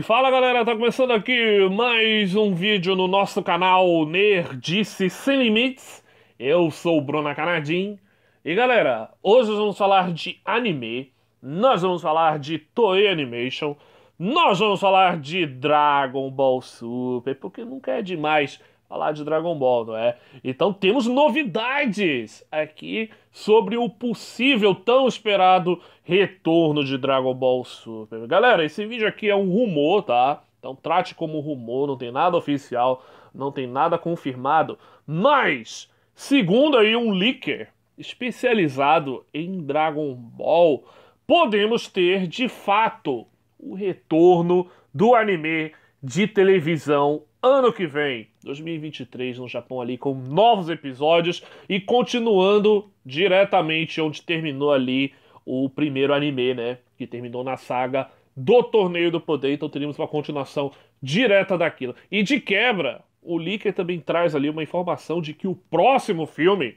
E fala galera, tá começando aqui mais um vídeo no nosso canal Nerdice Sem Limites. Eu sou o Bruna Canadim. E galera, hoje nós vamos falar de anime, nós vamos falar de Toei Animation, nós vamos falar de Dragon Ball Super, porque nunca é demais falar de Dragon Ball, não é? Então temos novidades aqui sobre o possível tão esperado retorno de Dragon Ball Super. Galera, esse vídeo aqui é um rumor, tá? Então trate como rumor, não tem nada oficial, não tem nada confirmado, mas segundo aí um leaker especializado em Dragon Ball, podemos ter de fato o retorno do anime de televisão ano que vem, 2023, no Japão ali, com novos episódios e continuando diretamente onde terminou ali o primeiro anime, né? Que terminou na saga do Torneio do Poder, então teríamos uma continuação direta daquilo. E de quebra, o Licker também traz ali uma informação de que o próximo filme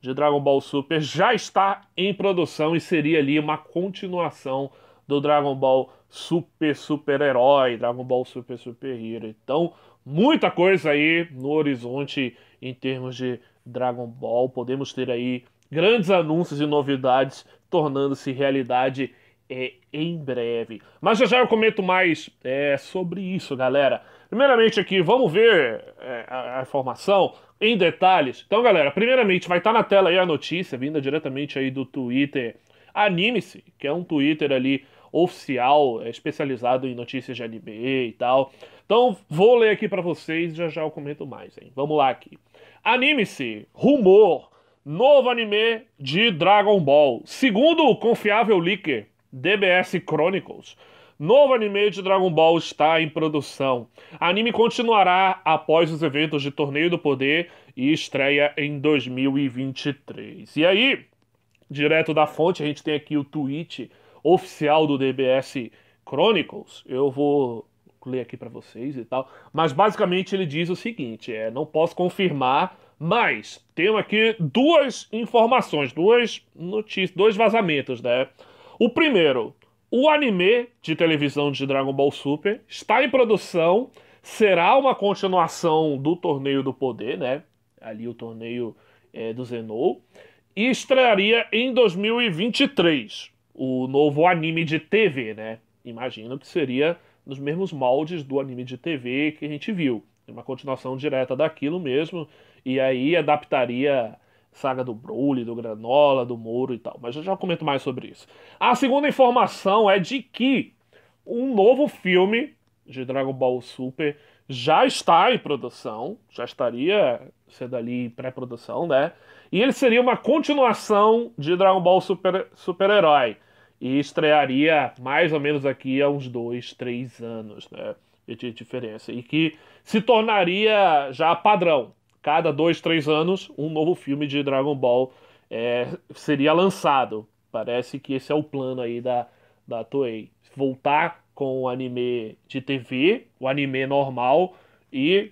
de Dragon Ball Super já está em produção e seria ali uma continuação do Dragon Ball Super Super Herói, Dragon Ball Super Super Hero. Então, muita coisa aí no horizonte em termos de Dragon Ball. Podemos ter aí grandes anúncios e novidades tornando-se realidade é, em breve. Mas já já eu comento mais é, sobre isso, galera. Primeiramente aqui, vamos ver é, a, a, informação em detalhes. Então, galera, primeiramente vai estar tá na tela aí a notícia vinda diretamente aí do Twitter Anime-se, que é um Twitter ali oficial é, especializado em notícias de anime e tal. Então vou ler aqui para vocês, e já já eu comento mais, hein? Vamos lá aqui. Anime-se, rumor, novo anime de Dragon Ball. Segundo o confiável leaker DBS Chronicles, Novo anime de Dragon Ball está em produção. anime continuará após os eventos de Torneio do Poder e estreia em 2023. E aí, direto da fonte, a gente tem aqui o tweet oficial do DBS Chronicles, eu vou ler aqui para vocês e tal. Mas basicamente ele diz o seguinte: é, não posso confirmar, mas tenho aqui duas informações, duas notícias, dois vazamentos, né? O primeiro, o anime de televisão de Dragon Ball Super está em produção, será uma continuação do Torneio do Poder, né? Ali o torneio é, do Zenou. E estrearia em 2023 o novo anime de TV, né? Imagino que seria nos mesmos moldes do anime de TV que a gente viu. Uma continuação direta daquilo mesmo. E aí adaptaria saga do Broly, do Granola, do Moro e tal. Mas eu já comento mais sobre isso. A segunda informação é de que um novo filme de Dragon Ball Super já está em produção, já estaria sendo ali pré-produção, né? E ele seria uma continuação de Dragon Ball Super, Super Herói. E estrearia mais ou menos aqui há uns dois, três anos, né? De diferença. E que se tornaria já padrão. Cada dois, três anos, um novo filme de Dragon Ball é, seria lançado. Parece que esse é o plano aí da, da Toei. Voltar com o anime de TV, o anime normal e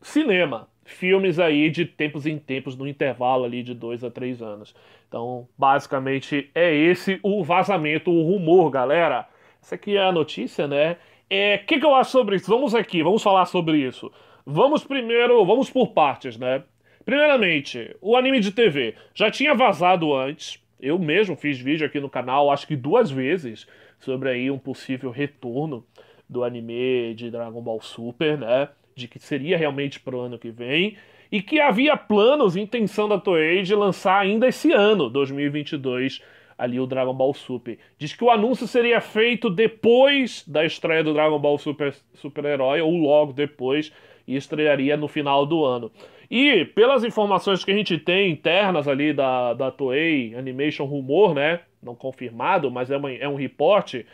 cinema filmes aí de tempos em tempos, no intervalo ali de dois a três anos. Então, basicamente é esse o vazamento, o rumor, galera. Essa aqui é a notícia, né? O é, que, que eu acho sobre isso? Vamos aqui, vamos falar sobre isso. Vamos primeiro, vamos por partes, né? Primeiramente, o anime de TV já tinha vazado antes. Eu mesmo fiz vídeo aqui no canal, acho que duas vezes, sobre aí um possível retorno do anime de Dragon Ball Super, né? de que seria realmente para o ano que vem, e que havia planos e intenção da Toei de lançar ainda esse ano, 2022, ali o Dragon Ball Super. Diz que o anúncio seria feito depois da estreia do Dragon Ball Super Super-Herói, ou logo depois, e estrearia no final do ano. E pelas informações que a gente tem internas ali da, da Toei Animation Rumor, né? Não confirmado, mas é, uma, é um reporte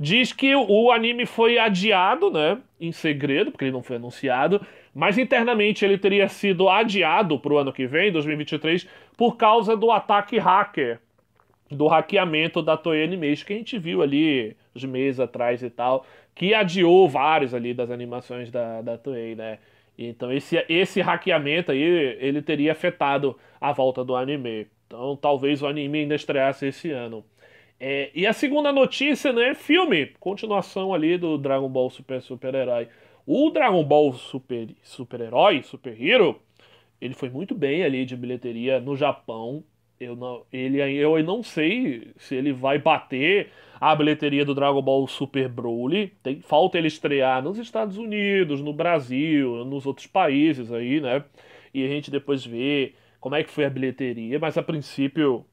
diz que o anime foi adiado, né? Em segredo, porque ele não foi anunciado. Mas internamente ele teria sido adiado para o ano que vem, 2023, por causa do ataque hacker, do hackeamento da Toei Animation, que a gente viu ali uns meses atrás e tal, que adiou vários ali das animações da, da Toei, né? Então esse, esse hackeamento aí, ele teria afetado a volta do anime. Então talvez o anime ainda estreasse esse ano. É, e a segunda notícia, né? É filme, continuação ali do Dragon Ball Super Super-Herói. O Dragon Ball Super Super-Herói, Super Hero, ele foi muito bem ali de bilheteria no Japão. Eu não, ele, eu não sei se ele vai bater a bilheteria do Dragon Ball Super Broly. Tem, falta ele estrear nos Estados Unidos, no Brasil, nos outros países aí, né? E a gente depois vê como é que foi a bilheteria, mas a princípio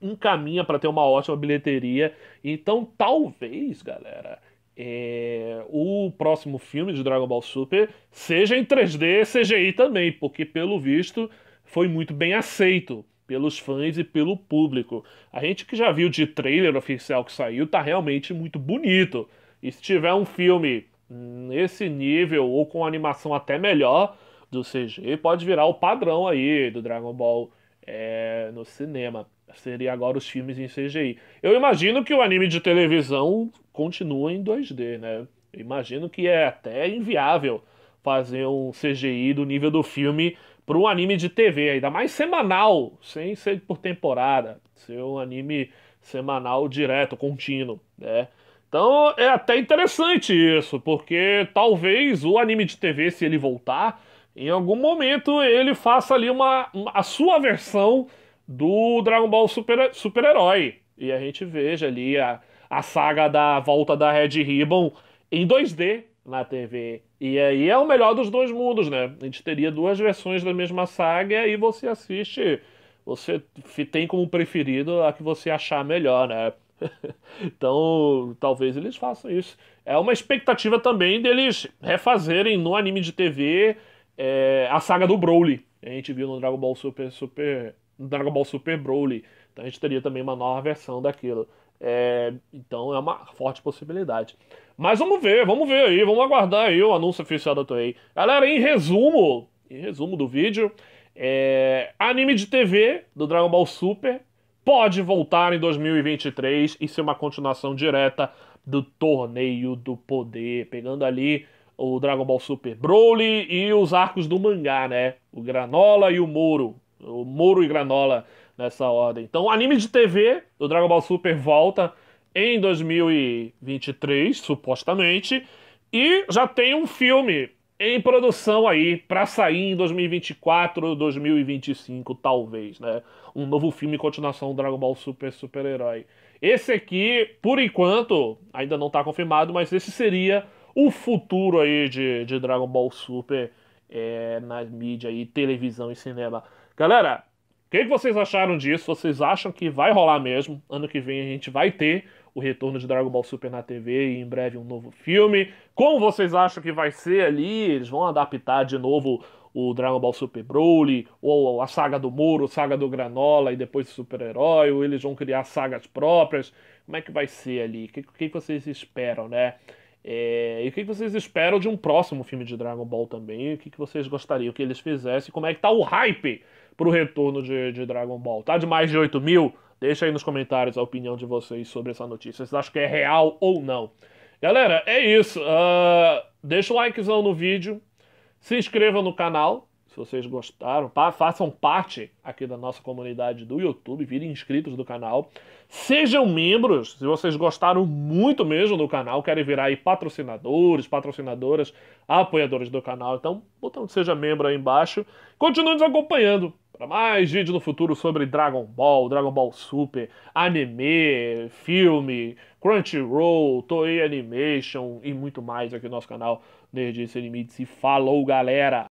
encaminha para ter uma ótima bilheteria. Então, talvez, galera, é... o próximo filme de Dragon Ball Super seja em 3D CGI também, porque pelo visto foi muito bem aceito pelos fãs e pelo público. A gente que já viu de trailer oficial que saiu, tá realmente muito bonito. E se tiver um filme nesse nível ou com animação até melhor do CG, pode virar o padrão aí do Dragon Ball é... no cinema. Seria agora os filmes em CGI. Eu imagino que o anime de televisão continua em 2D, né? Eu imagino que é até inviável fazer um CGI do nível do filme para um anime de TV, ainda mais semanal, sem ser por temporada, ser um anime semanal direto, contínuo, né? Então é até interessante isso, porque talvez o anime de TV, se ele voltar, em algum momento ele faça ali uma, uma a sua versão do Dragon Ball Super, Super Herói. E a gente veja ali a, a saga da volta da Red Ribbon em 2D na TV. E aí é o melhor dos dois mundos, né? A gente teria duas versões da mesma saga e você assiste, você tem como preferido a que você achar melhor, né? então, talvez eles façam isso. É uma expectativa também deles refazerem no anime de TV é, a saga do Broly. A gente viu no Dragon Ball Super Super Dragon Ball Super Broly. Então a gente teria também uma nova versão daquilo. É, então é uma forte possibilidade. Mas vamos ver, vamos ver aí, vamos aguardar aí o anúncio oficial da Toei. Galera, em resumo, em resumo do vídeo, é, anime de TV do Dragon Ball Super pode voltar em 2023 e ser uma continuação direta do Torneio do Poder, pegando ali o Dragon Ball Super Broly e os arcos do mangá, né? O Granola e o Moro, o Moro e Granola nessa ordem. Então, o anime de TV do Dragon Ball Super volta em 2023, supostamente. E já tem um filme em produção aí para sair em 2024, 2025, talvez, né? Um novo filme em continuação do Dragon Ball Super Super-Herói. Esse aqui, por enquanto, ainda não tá confirmado, mas esse seria o futuro aí de, de Dragon Ball Super é, eh, nas mídias televisão e cinema. Galera, o que, que vocês acharam disso? Vocês acham que vai rolar mesmo? Ano que vem a gente vai ter o retorno de Dragon Ball Super na TV e em breve um novo filme. Como vocês acham que vai ser ali? Eles vão adaptar de novo o Dragon Ball Super Broly, ou a saga do Muro, saga do Granola e depois super-herói, ou eles vão criar sagas próprias. Como é que vai ser ali? O que, que, vocês esperam, né? É, e o que, vocês esperam de um próximo filme de Dragon Ball também? O que, que vocês gostariam que eles fizessem? Como é que tá o hype pro retorno de, de Dragon Ball. Tá de mais de 8 mil? Deixa aí nos comentários a opinião de vocês sobre essa notícia. Vocês acham que é real ou não? Galera, é isso. Uh, deixa o likezão no vídeo. Se inscreva no canal, se vocês gostaram. Pa façam parte aqui da nossa comunidade do YouTube. Virem inscritos do canal. Sejam membros, se vocês gostaram muito mesmo do canal. Querem virar aí patrocinadores, patrocinadoras, apoiadores do canal. Então, botão de seja membro aí embaixo. Continue nos acompanhando. Para mais vídeo no futuro sobre Dragon Ball, Dragon Ball Super, anime, filme, Crunchyroll, Toei Animation e muito mais aqui no nosso canal Nerdice Limites. E falou, galera!